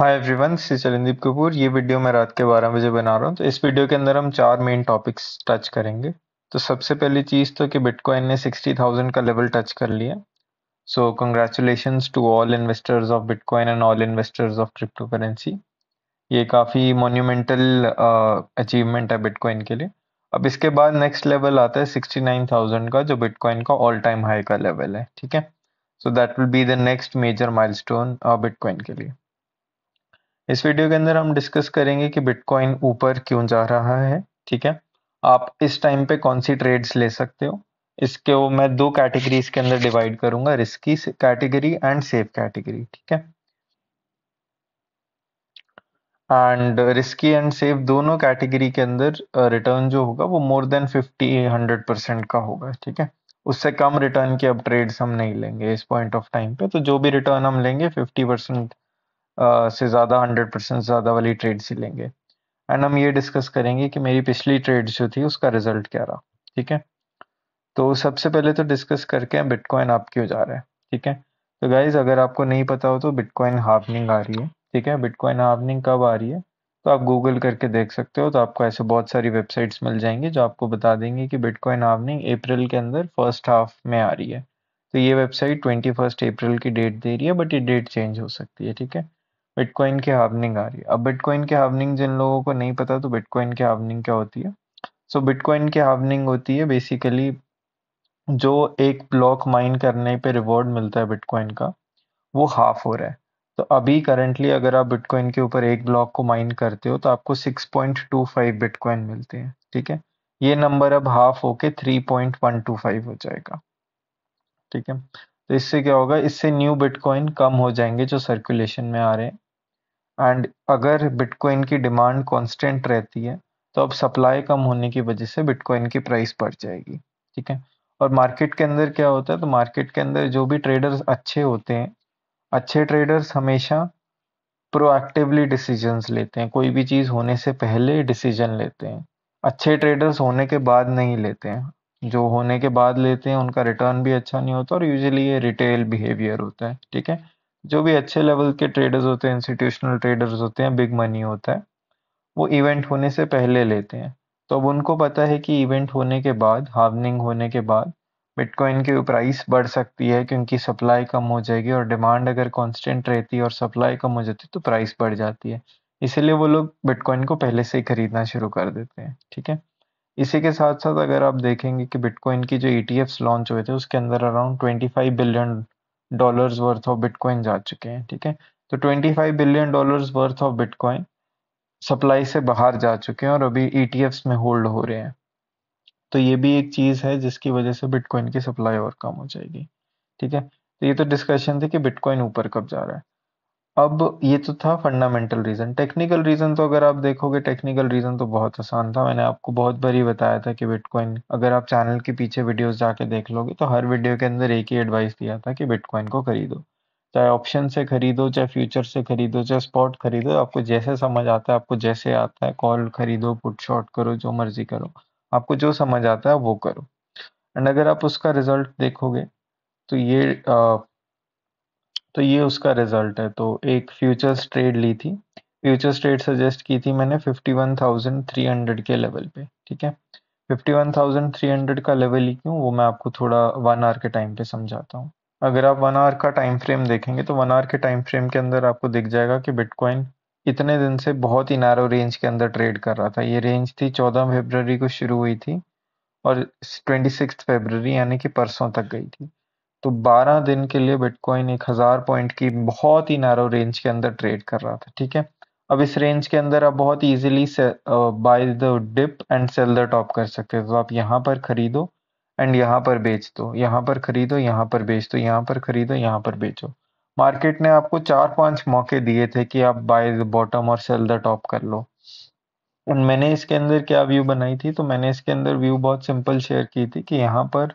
हाय everyone Shri Charandeep Kapoor ये video मैं रात के 12 बजे बना रहा हूँ तो इस वीडियो के अंदर हम चार मेन टॉपिक्स टच करेंगे तो सबसे पहली चीज़ तो कि बिटकॉइन ने 60,000 का लेवल टच कर लिया so congratulation to all investors of bitcoin and all investors of crypto currency ये काफ़ी मोन्यूमेंटल अचीवमेंट है बिटकॉइन के लिए अब इसके बाद नेक्स्ट लेवल आता है सिक्सटी का जो बिटकॉइन का ऑल टाइम हाई का लेवल है ठीक है so that will be the next major milestone bitcoin के लिए इस वीडियो के अंदर हम डिस्कस करेंगे कि बिटकॉइन ऊपर क्यों जा रहा है ठीक है आप इस टाइम पे कौन सी ट्रेड्स ले सकते हो इसके वो मैं दो कैटेगरीज के अंदर डिवाइड करूंगा risky category and safe category ठीक है एंड रिस्की एंड सेफ दोनों कैटेगरी के अंदर रिटर्न जो होगा वो more than fifty hundred percent का होगा ठीक है उससे कम रिटर्न के अब ट्रेड्स हम नहीं लेंगे इस पॉइंट ऑफ टाइम पे तो जो भी रिटर्न हम लेंगे फिफ्टी परसेंट से ज़्यादा हंड्रेड परसेंट ज़्यादा वाली ट्रेड ही लेंगे एंड हम ये डिस्कस करेंगे कि मेरी पिछली ट्रेड जो थी उसका रिजल्ट क्या रहा ठीक है तो सबसे पहले तो डिस्कस करके हैं बिटकॉइन आप क्यों जा रहे हैं ठीक है तो गाइज अगर आपको नहीं पता हो तो बिटकॉइन हाफनिंग आ रही है ठीक है बिटकॉइन हाफनिंग कब आ रही है तो आप गूगल करके देख सकते हो तो आपको ऐसे बहुत सारी वेबसाइट्स मिल जाएंगी जो आपको बता देंगे कि बिटकॉइन हाफनिंग अप्रैल के अंदर फर्स्ट हाफ में आ रही है तो ये वेबसाइट ट्वेंटी फर्स्ट अप्रैल की डेट दे रही है बट ये डेट चेंज हो सकती है ठीक है बिटकॉइन की हार्मनिंग आ रही है अब बिटकॉइन की हार्मनिंग जिन लोगों को नहीं पता तो बिटकॉइन की हार्मनिंग क्या होती है सो बिटकॉइन की हार्मनिंग होती है बेसिकली जो एक ब्लॉक माइन करने पे रिवॉर्ड मिलता है बिटकॉइन का वो हाफ हो रहा है तो अभी करंटली अगर आप बिटकॉइन के ऊपर एक ब्लॉक को माइन करते हो तो आपको 6.25 बिटकॉइन मिलते हैं ठीक है ये नंबर अब हाफ होके 3.125 हो जाएगा ठीक है तो इससे क्या होगा इससे न्यू बिटकॉइन कम हो जाएंगे जो सर्कुलेशन में आ रहे हैं एंड अगर बिटकॉइन की डिमांड कांस्टेंट रहती है तो अब सप्लाई कम होने की वजह से बिटकॉइन की प्राइस बढ़ जाएगी ठीक है और मार्केट के अंदर क्या होता है तो मार्केट के अंदर जो भी ट्रेडर्स अच्छे होते हैं अच्छे ट्रेडर्स हमेशा प्रोएक्टिवली डिसीजंस लेते हैं कोई भी चीज़ होने से पहले डिसीजन लेते हैं अच्छे ट्रेडर्स होने के बाद नहीं लेते हैं जो होने के बाद लेते हैं उनका रिटर्न भी अच्छा नहीं होता और यूजुअली ये रिटेल बिहेवियर होता है ठीक है जो भी अच्छे लेवल के ट्रेडर्स होते हैं इंस्टीट्यूशनल ट्रेडर्स होते हैं बिग मनी होता है वो इवेंट होने से पहले लेते हैं तो अब उनको पता है कि इवेंट होने के बाद हार्वनिंग होने के बाद बिटकॉइन की प्राइस बढ़ सकती है क्योंकि सप्लाई कम हो जाएगी और डिमांड अगर कॉन्स्टेंट रहती है और सप्लाई कम हो जाती है तो प्राइस बढ़ जाती है इसीलिए वो लोग बिटकॉइन को पहले से ही खरीदना शुरू कर देते हैं ठीक है इसी के साथ साथ अगर आप देखेंगे कि बिटकॉइन की जो ई e लॉन्च हुए थे उसके अंदर around 25 billion dollars worth of bitcoin जा चुके हैं ठीक है तो 25 billion dollars worth of bitcoin supply से बाहर जा चुके हैं और अभी ई e में होल्ड हो रहे हैं तो ये भी एक चीज़ है जिसकी वजह से बिटकॉइन की सप्लाई और कम हो जाएगी ठीक है तो ये तो डिस्कशन थी कि बिटकॉइन ऊपर कब जा रहा है अब ये तो था फंडामेंटल रीज़न, टेक्निकल रीज़न तो अगर आप देखोगे टेक्निकल रीज़न तो बहुत आसान था, मैंने आपको बहुत बार ही बताया था कि बिटकॉइन अगर आप चैनल के पीछे वीडियोज़ जाके देख लोगे तो हर वीडियो के अंदर एक ही एडवाइस दिया था कि बिटकॉइन को खरीदो। चाहे ऑप्शन से खरीदो, चाहे फ्यूचर से खरीदो, चाहे स्पॉट खरीदो, आपको जैसे समझ आता है, आपको जैसे आता है कॉल खरीदो, पुट शॉर्ट करो, जो मर्ज़ी करो, आपको जो समझ आता है वो करो। एंड अगर आप उसका रिज़ल्ट देखोगे तो ये आ, तो ये उसका रिजल्ट है तो एक फ्यूचर्स ट्रेड ली थी फ्यूचर्स ट्रेड सजेस्ट की थी मैंने 51,300 के लेवल पे ठीक है 51,300 का लेवल ही क्यों वो मैं आपको थोड़ा वन आवर के टाइम पे समझाता हूँ अगर आप वन आवर का टाइम फ्रेम देखेंगे तो वन आवर के टाइम फ्रेम के अंदर आपको दिख जाएगा कि बिटकॉइन इतने दिन से बहुत ही नैरो रेंज के अंदर ट्रेड कर रहा था ये रेंज थी चौदह फेबररी को शुरू हुई थी और ट्वेंटी सिक्स यानी कि परसों तक गई थी तो 12 दिन के लिए बिटकॉइन एक हजार पॉइंट की बहुत ही नैरो रेंज के अंदर ट्रेड कर रहा था ठीक है अब इस रेंज के अंदर आप बहुत easily buy the dip and sell the top कर सकते हो तो आप यहाँ पर खरीदो एंड यहाँ पर बेच दो यहाँ पर खरीदो यहाँ पर बेच दो यहाँ पर खरीदो यहाँ पर बेचो मार्केट ने आपको चार पांच मौके दिए थे कि आप बाय द बॉटम और सेल द टॉप कर लो एंड मैंने इसके अंदर क्या व्यू बनाई थी तो मैंने इसके अंदर व्यू बहुत सिंपल शेयर की थी कि यहाँ पर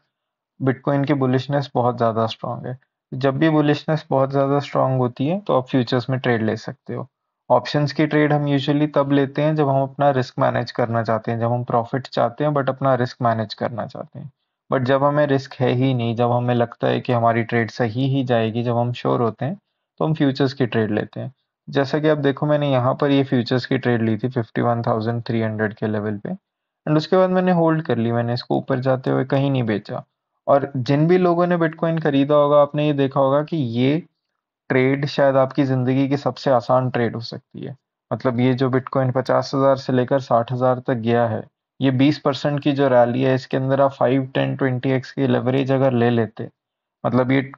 बिटकॉइन की बुलिशनेस बहुत ज़्यादा स्ट्रांग है जब भी बुलिशनेस बहुत ज़्यादा स्ट्रांग होती है तो आप फ्यूचर्स में ट्रेड ले सकते हो ऑप्शंस की ट्रेड हम यूजुअली तब लेते हैं जब हम अपना रिस्क मैनेज करना चाहते हैं जब हम प्रॉफिट चाहते हैं बट अपना रिस्क मैनेज करना चाहते हैं बट जब हमें रिस्क है ही नहीं जब हमें लगता है कि हमारी ट्रेड सही ही जाएगी जब हम श्योर होते हैं तो हम फ्यूचर्स की ट्रेड लेते हैं जैसा कि आप देखो मैंने यहाँ पर ये फ्यूचर्स की ट्रेड ली थी fifty one thousand three hundred के लेवल पे एंड उसके बाद मैंने होल्ड कर ली मैंने इसको ऊपर जाते हुए कहीं नहीं बेचा और जिन भी लोगों ने बिटकॉइन खरीदा होगा आपने ये देखा होगा कि ये ट्रेड शायद आपकी ज़िंदगी की सबसे आसान ट्रेड हो सकती है मतलब ये जो बिटकॉइन पचास हज़ार से लेकर साठ हज़ार तक गया है ये बीस परसेंट की जो रैली है इसके अंदर आप फाइव टेन ट्वेंटी एक्स की लेवरेज अगर ले लेते मतलब ये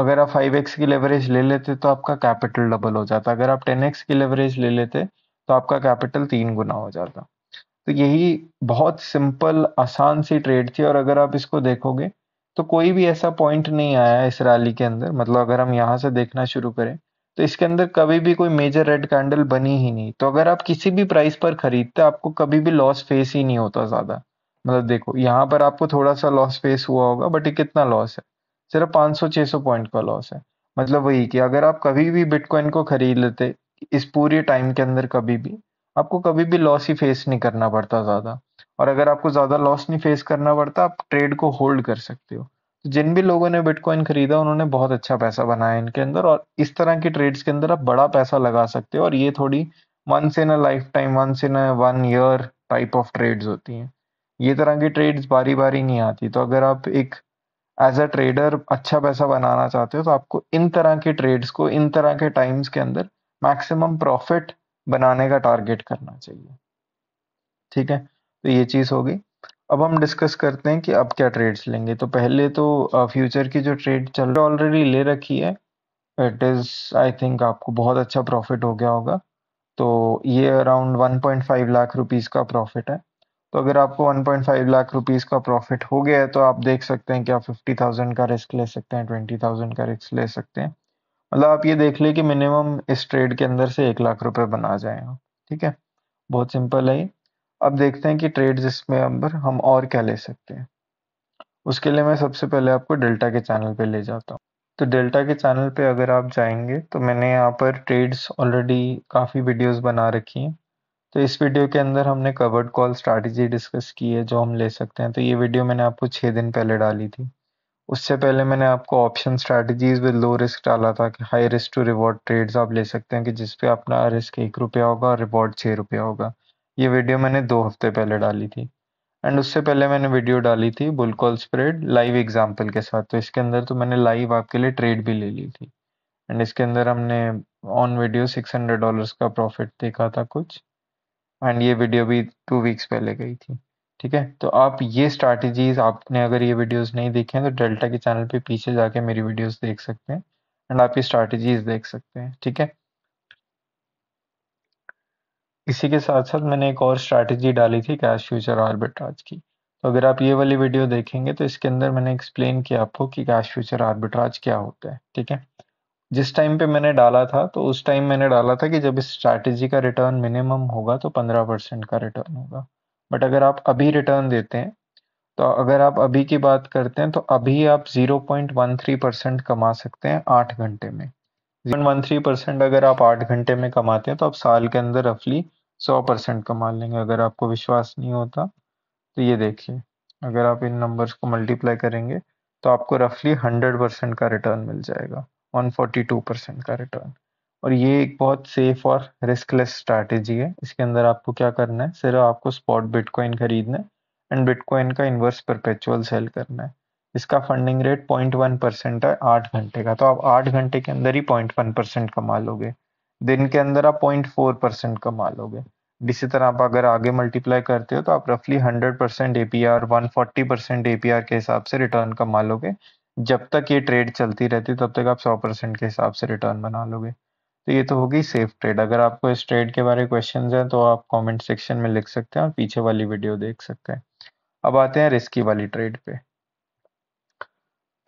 अगर आप फाइव एक्स की लेवरेज ले लेते तो आपका कैपिटल डबल हो जाता अगर आप टेन एक्स की लेवरेज ले लेते तो आपका कैपिटल तीन गुना हो जाता तो यही बहुत सिंपल आसान सी ट्रेड थी और अगर आप इसको देखोगे तो कोई भी ऐसा पॉइंट नहीं आया इस रैली के अंदर मतलब अगर हम यहाँ से देखना शुरू करें तो इसके अंदर कभी भी कोई मेजर रेड कैंडल बनी ही नहीं तो अगर आप किसी भी प्राइस पर खरीदते आपको कभी भी लॉस फेस ही नहीं होता ज़्यादा मतलब देखो यहाँ पर आपको थोड़ा सा लॉस फेस हुआ होगा बट ये कितना लॉस है सिर्फ 500-600 पॉइंट का लॉस है मतलब वही कि अगर आप कभी भी बिटकॉइन को खरीद लेते इस पूरे टाइम के अंदर कभी भी आपको कभी भी लॉस ही फेस नहीं करना पड़ता ज़्यादा और अगर आपको ज़्यादा लॉस नहीं फेस करना पड़ता आप ट्रेड को होल्ड कर सकते हो तो जिन भी लोगों ने बिटकॉइन खरीदा उन्होंने बहुत अच्छा पैसा बनाया इनके अंदर और इस तरह के ट्रेड्स के अंदर आप बड़ा पैसा लगा सकते हो और ये थोड़ी once in a lifetime once in a one year type of trades होती हैं ये तरह की ट्रेड्स बारी बारी नहीं आती तो अगर आप एक एज अ ट्रेडर अच्छा पैसा बनाना चाहते हो तो आपको इन तरह के ट्रेड्स को इन तरह के टाइम्स के अंदर मैक्सिमम प्रॉफिट बनाने का टारगेट करना चाहिए ठीक है तो ये चीज़ होगी अब हम डिस्कस करते हैं कि अब क्या ट्रेड्स लेंगे तो पहले तो फ्यूचर की जो ट्रेड चल रही ऑलरेडी ले रखी है इट इज़ आई थिंक आपको बहुत अच्छा प्रॉफिट हो गया होगा तो ये अराउंड 1.5 लाख रुपीस का प्रॉफिट है तो अगर आपको 1.5 लाख रुपीस का प्रॉफिट हो गया है तो आप देख सकते हैं कि आप 50,000 का रिस्क ले सकते हैं 20,000 का रिस्क ले सकते हैं मतलब आप ये देख ले कि मिनिमम इस ट्रेड के अंदर से एक लाख रुपए बना जाए ठीक है बहुत सिंपल है ये अब देखते हैं कि ट्रेड जिसमें अंबर हम और क्या ले सकते हैं उसके लिए मैं सबसे पहले आपको डेल्टा के चैनल पे ले जाता हूँ तो डेल्टा के चैनल पे अगर आप जाएंगे तो मैंने यहाँ पर ट्रेड्स ऑलरेडी काफ़ी वीडियोस बना रखी हैं तो इस वीडियो के अंदर हमने कवर्ड कॉल स्ट्रैटेजी डिस्कस की है जो हम ले सकते हैं तो ये वीडियो मैंने आपको छः दिन पहले डाली थी उससे पहले मैंने आपको option strategies with low risk डाला था कि high risk to reward trades आप ले सकते हैं कि जिस पे अपना रिस्क एक रुपया होगा और रिवॉर्ड छः रुपया होगा ये वीडियो मैंने दो हफ्ते पहले डाली थी एंड उससे पहले मैंने वीडियो डाली थी बुलकॉल स्प्रेड लाइव एग्जाम्पल के साथ तो इसके अंदर तो मैंने लाइव आपके लिए ट्रेड भी ले ली थी एंड इसके अंदर हमने on video six hundred dollars का प्रॉफिट देखा था कुछ एंड ये वीडियो भी टू वीक्स पहले गई थी ठीक है तो आप ये स्ट्रैटेजीज आपने अगर ये वीडियोस नहीं देखे हैं तो डेल्टा के चैनल पे पीछे जाके मेरी वीडियोस देख सकते हैं एंड आप ये स्ट्रैटेजीज देख सकते हैं ठीक है इसी के साथ साथ मैंने एक और स्ट्रैटेजी डाली थी कैश फ्यूचर आर्बिट्राज की तो अगर आप ये वाली वीडियो देखेंगे तो इसके अंदर मैंने एक्सप्लेन किया आपको कि कैश फ्यूचर आर्बिट्राज क्या होता है ठीक है जिस टाइम पे मैंने डाला था तो उस टाइम मैंने डाला था कि जब इस स्ट्रैटेजी का रिटर्न मिनिमम होगा तो पंद्रह परसेंट का रिटर्न होगा बट अगर आप अभी रिटर्न देते हैं तो अगर आप अभी की बात करते हैं तो अभी आप 0.13 परसेंट कमा सकते हैं आठ घंटे में 0.13 परसेंट अगर आप आठ घंटे में कमाते हैं तो आप साल के अंदर रफली 100 परसेंट कमा लेंगे अगर आपको विश्वास नहीं होता तो ये देखिए अगर आप इन नंबर्स को मल्टीप्लाई करेंगे तो आपको रफली 100 परसेंट का रिटर्न मिल जाएगा 142 परसेंट का रिटर्न और ये एक बहुत सेफ और रिस्कलेस स्ट्रैटेजी है इसके अंदर आपको क्या करना है सिर्फ आपको स्पॉट बिटकॉइन खरीदना है एंड बिटकॉइन का इन्वर्स परपेचुअल सेल करना है इसका funding rate point one percent है आठ घंटे का तो आप आठ घंटे के अंदर ही पॉइंट वन परसेंट कमा लोगे दिन के अंदर आप पॉइंट फोर परसेंट कमा लोगे इसी तरह आप अगर आगे मल्टीप्लाई करते हो तो आप रफली hundred percent A P R one forty percent A P R के हिसाब से रिटर्न कमा लोगे जब तक ये ट्रेड चलती रहती है तब तक आप सौ परसेंट के हिसाब से रिटर्न बना लोगे तो ये तो होगी सेफ ट्रेड अगर आपको इस ट्रेड के बारे में क्वेश्चन हैं तो आप कमेंट सेक्शन में लिख सकते हैं और पीछे वाली वीडियो देख सकते हैं अब आते हैं रिस्की वाली ट्रेड पे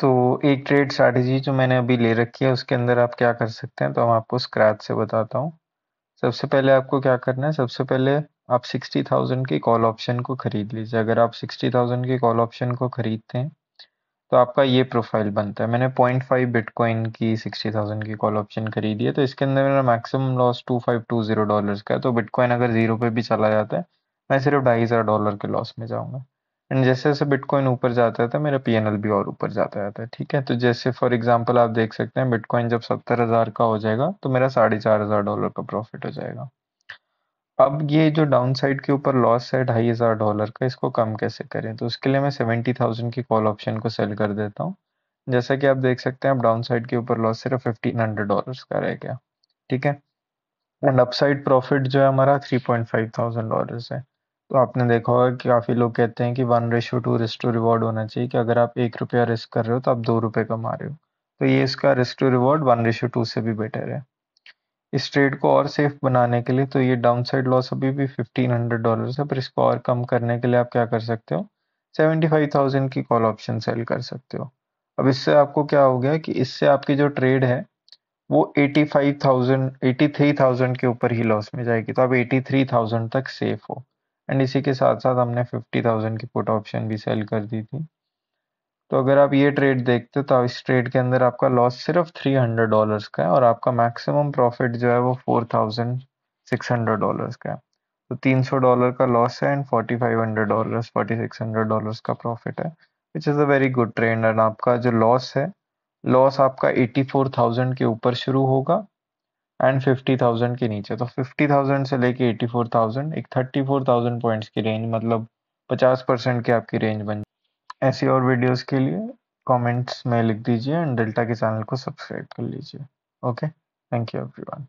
तो एक ट्रेड स्ट्रैटेजी जो मैंने अभी ले रखी है उसके अंदर आप क्या कर सकते हैं तो हम आपको स्क्रैच से बताता हूँ सबसे पहले आपको क्या करना है सबसे पहले आप सिक्सटी थाउजेंड की कॉल ऑप्शन को खरीद लीजिए अगर आप सिक्सटी थाउजेंड की कॉल ऑप्शन को खरीदते हैं तो आपका ये प्रोफाइल बनता है मैंने पॉइंट फाइव बिटकॉइन की सिक्सटी थाउजेंड की कॉल ऑप्शन खरीदी है तो इसके अंदर मेरा maximum loss two five two zero dollar का है तो बिटकॉइन अगर जीरो पे भी चला जाता है मैं सिर्फ ढाई हज़ार डॉलर के लॉस में जाऊँगा एंड जैसे जैसे बिटकॉइन ऊपर जाता है तो मेरा पी भी और ऊपर जाता रहता है ठीक है तो जैसे फॉर एग्जाम्पल आप देख सकते हैं बिटकॉइन जब सत्तर हज़ार का हो जाएगा तो मेरा साढ़े चार हज़ार डॉलर का प्रॉफिट हो जाएगा अब ये जो डाउन साइड के ऊपर लॉस है ढाई हज़ार डॉलर का इसको कम कैसे करें तो उसके लिए मैं सेवेंटी थाउजेंड की कॉल ऑप्शन को सेल कर देता हूँ जैसा कि आप देख सकते हैं अब डाउन साइड के ऊपर लॉस सिर्फ फिफ्टीन हंड्रेड डॉलर का रह गया ठीक है एंड अपसाइड प्रॉफिट जो है हमारा three point five thousand dollar है तो आपने देखा होगा कि काफ़ी लोग कहते हैं कि one ratio two risk to reward होना चाहिए कि अगर आप एक रुपया रिस्क कर रहे हो तो आप दो रुपये कमा रहे हो तो ये इसका risk to reward one ratio two से भी बेटर है इस ट्रेड को और सेफ बनाने के लिए तो ये डाउनसाइड लॉस अभी भी फिफ्टीन हंड्रेड डॉलर है पर इसको और कम करने के लिए आप क्या कर सकते हो सेवेंटी फाइव थाउजेंड की कॉल ऑप्शन सेल कर सकते हो अब इससे आपको क्या हो गया कि इससे आपकी जो ट्रेड है वो eighty five thousand eighty three thousand के ऊपर ही लॉस में जाएगी तो आप एटी थ्री थाउजेंड तक सेफ हो एंड इसी के साथ साथ हमने फिफ्टी थाउजेंड की पुट ऑप्शन भी सेल कर दी थी तो अगर आप ये ट्रेड देखते हो तो इस ट्रेड के अंदर आपका लॉस सिर्फ थ्री हंड्रेड डॉलर का है और आपका मैक्सिमम प्रॉफिट जो है वो four thousand six hundred dollar का है तो तीन सौ डॉलर का लॉस है and forty five hundred dollar forty six hundred dollar का प्रॉफिट है which is a very good trend and आपका जो लॉस है लॉस आपका एटी फोर थाउजेंड के ऊपर शुरू होगा एंड फिफ्टी थाउजेंड के नीचे तो फिफ्टी थाउजेंड से लेके एटी फोर थाउजेंड एक थर्टी फोर थाउजेंड पॉइंट्स की रेंज मतलब पचास परसेंट की आपकी रेंज बन ऐसी और वीडियोस के लिए कमेंट्स में लिख दीजिए एंड डेल्टा के चैनल को सब्सक्राइब कर लीजिए ओके थैंक यू एवरीवन